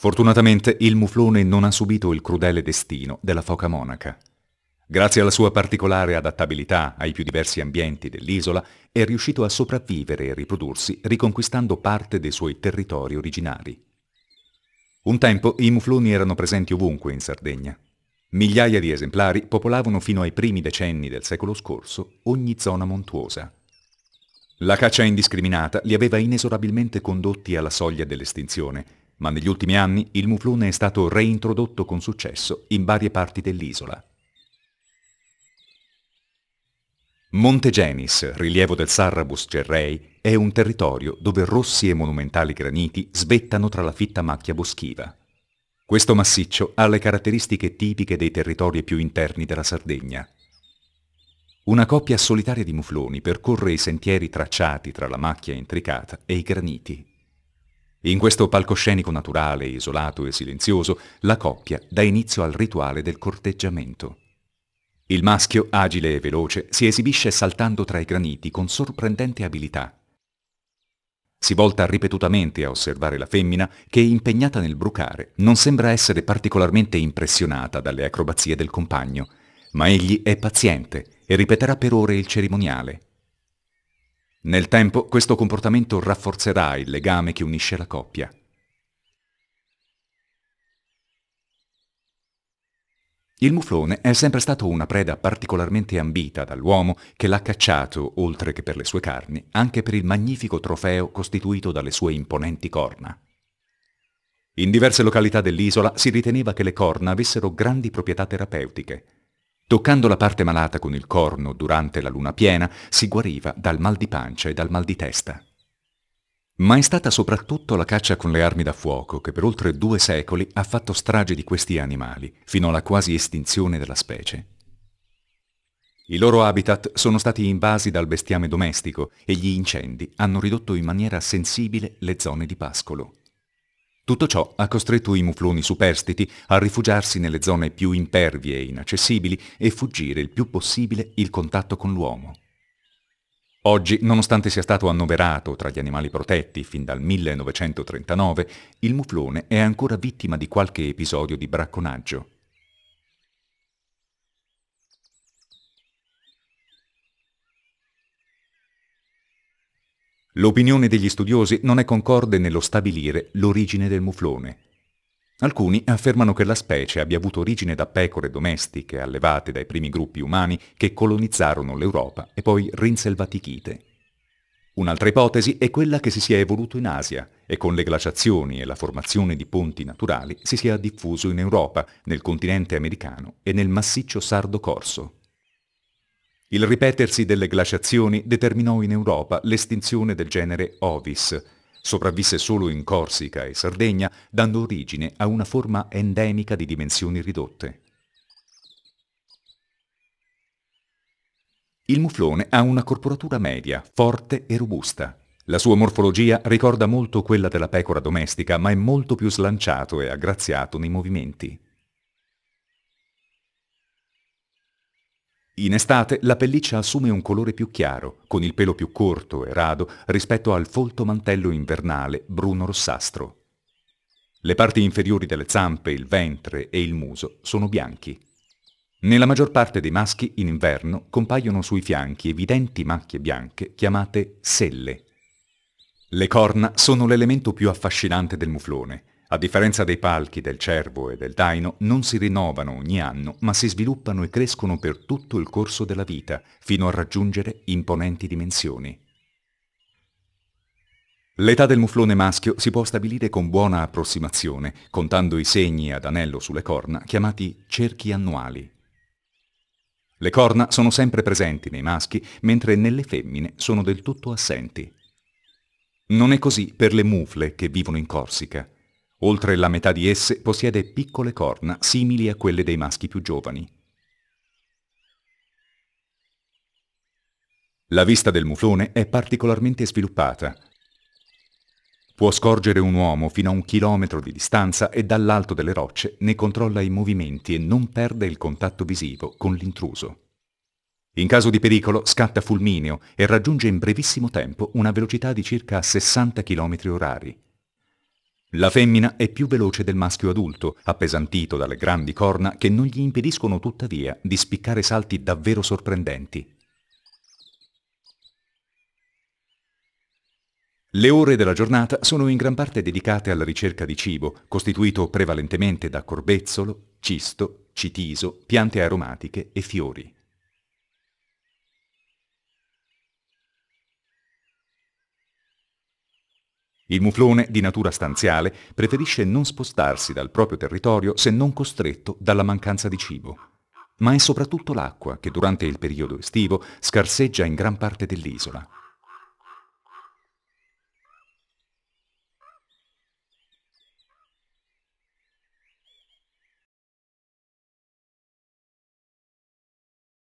Fortunatamente il muflone non ha subito il crudele destino della foca monaca. Grazie alla sua particolare adattabilità ai più diversi ambienti dell'isola, è riuscito a sopravvivere e riprodursi riconquistando parte dei suoi territori originari. Un tempo i mufloni erano presenti ovunque in Sardegna. Migliaia di esemplari popolavano fino ai primi decenni del secolo scorso ogni zona montuosa. La caccia indiscriminata li aveva inesorabilmente condotti alla soglia dell'estinzione ma negli ultimi anni il muflone è stato reintrodotto con successo in varie parti dell'isola. Monte Genis, rilievo del Sarrabus Cerrei, è un territorio dove rossi e monumentali graniti svettano tra la fitta macchia boschiva. Questo massiccio ha le caratteristiche tipiche dei territori più interni della Sardegna. Una coppia solitaria di mufloni percorre i sentieri tracciati tra la macchia intricata e i graniti. In questo palcoscenico naturale, isolato e silenzioso, la coppia dà inizio al rituale del corteggiamento. Il maschio, agile e veloce, si esibisce saltando tra i graniti con sorprendente abilità. Si volta ripetutamente a osservare la femmina che, impegnata nel brucare, non sembra essere particolarmente impressionata dalle acrobazie del compagno, ma egli è paziente e ripeterà per ore il cerimoniale, nel tempo questo comportamento rafforzerà il legame che unisce la coppia. Il muflone è sempre stato una preda particolarmente ambita dall'uomo che l'ha cacciato, oltre che per le sue carni, anche per il magnifico trofeo costituito dalle sue imponenti corna. In diverse località dell'isola si riteneva che le corna avessero grandi proprietà terapeutiche, Toccando la parte malata con il corno durante la luna piena, si guariva dal mal di pancia e dal mal di testa. Ma è stata soprattutto la caccia con le armi da fuoco che per oltre due secoli ha fatto strage di questi animali, fino alla quasi estinzione della specie. I loro habitat sono stati invasi dal bestiame domestico e gli incendi hanno ridotto in maniera sensibile le zone di pascolo. Tutto ciò ha costretto i mufloni superstiti a rifugiarsi nelle zone più impervie e inaccessibili e fuggire il più possibile il contatto con l'uomo. Oggi, nonostante sia stato annoverato tra gli animali protetti fin dal 1939, il muflone è ancora vittima di qualche episodio di bracconaggio. L'opinione degli studiosi non è concorde nello stabilire l'origine del muflone. Alcuni affermano che la specie abbia avuto origine da pecore domestiche allevate dai primi gruppi umani che colonizzarono l'Europa e poi rinselvatichite. Un'altra ipotesi è quella che si sia evoluto in Asia e con le glaciazioni e la formazione di ponti naturali si sia diffuso in Europa, nel continente americano e nel massiccio sardo corso. Il ripetersi delle glaciazioni determinò in Europa l'estinzione del genere Ovis. Sopravvisse solo in Corsica e Sardegna, dando origine a una forma endemica di dimensioni ridotte. Il muflone ha una corporatura media, forte e robusta. La sua morfologia ricorda molto quella della pecora domestica, ma è molto più slanciato e aggraziato nei movimenti. In estate la pelliccia assume un colore più chiaro, con il pelo più corto e rado rispetto al folto mantello invernale bruno-rossastro. Le parti inferiori delle zampe, il ventre e il muso sono bianchi. Nella maggior parte dei maschi in inverno compaiono sui fianchi evidenti macchie bianche chiamate selle. Le corna sono l'elemento più affascinante del muflone a differenza dei palchi del cervo e del daino, non si rinnovano ogni anno, ma si sviluppano e crescono per tutto il corso della vita, fino a raggiungere imponenti dimensioni. L'età del muflone maschio si può stabilire con buona approssimazione, contando i segni ad anello sulle corna, chiamati cerchi annuali. Le corna sono sempre presenti nei maschi, mentre nelle femmine sono del tutto assenti. Non è così per le mufle che vivono in Corsica. Oltre la metà di esse possiede piccole corna simili a quelle dei maschi più giovani. La vista del muflone è particolarmente sviluppata. Può scorgere un uomo fino a un chilometro di distanza e dall'alto delle rocce ne controlla i movimenti e non perde il contatto visivo con l'intruso. In caso di pericolo scatta fulmineo e raggiunge in brevissimo tempo una velocità di circa 60 km orari. La femmina è più veloce del maschio adulto, appesantito dalle grandi corna che non gli impediscono tuttavia di spiccare salti davvero sorprendenti. Le ore della giornata sono in gran parte dedicate alla ricerca di cibo, costituito prevalentemente da corbezzolo, cisto, citiso, piante aromatiche e fiori. Il muflone, di natura stanziale, preferisce non spostarsi dal proprio territorio se non costretto dalla mancanza di cibo. Ma è soprattutto l'acqua che durante il periodo estivo scarseggia in gran parte dell'isola.